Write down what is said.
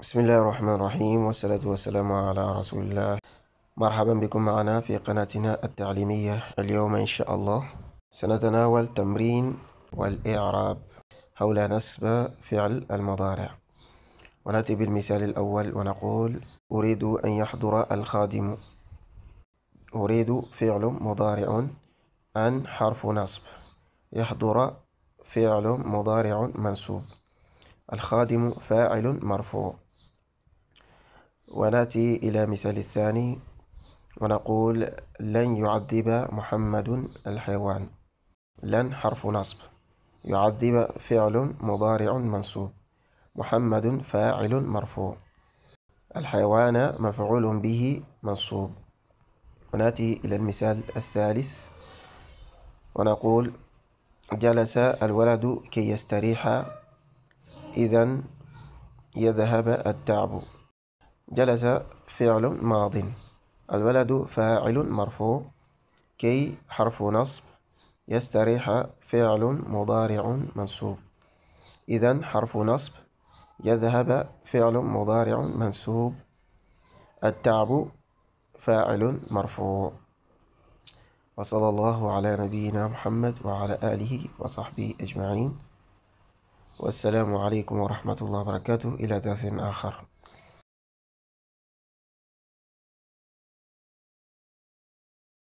بسم الله الرحمن الرحيم والصلاة والسلام على رسول الله مرحبا بكم معنا في قناتنا التعليمية اليوم إن شاء الله سنتناول تمرين والإعراب حول نسب فعل المضارع ونأتي بالمثال الأول ونقول أريد أن يحضر الخادم أريد فعل مضارع أن حرف نصب يحضر فعل مضارع منسوب الخادم فاعل مرفوع ونأتي إلى مثال الثاني ونقول لن يعذب محمد الحيوان لن حرف نصب يعذب فعل مضارع منصوب محمد فاعل مرفوع الحيوان مفعول به منصوب ونأتي إلى المثال الثالث ونقول جلس الولد كي يستريح إذا يذهب التعب جلس فعل ماض الولد فاعل مرفوع كي حرف نصب يستريح فعل مضارع منصوب إذا حرف نصب يذهب فعل مضارع منسوب التعب فاعل مرفوع وصلى الله على نبينا محمد وعلى آله وصحبه أجمعين والسلام عليكم ورحمة الله وبركاته إلى درس آخر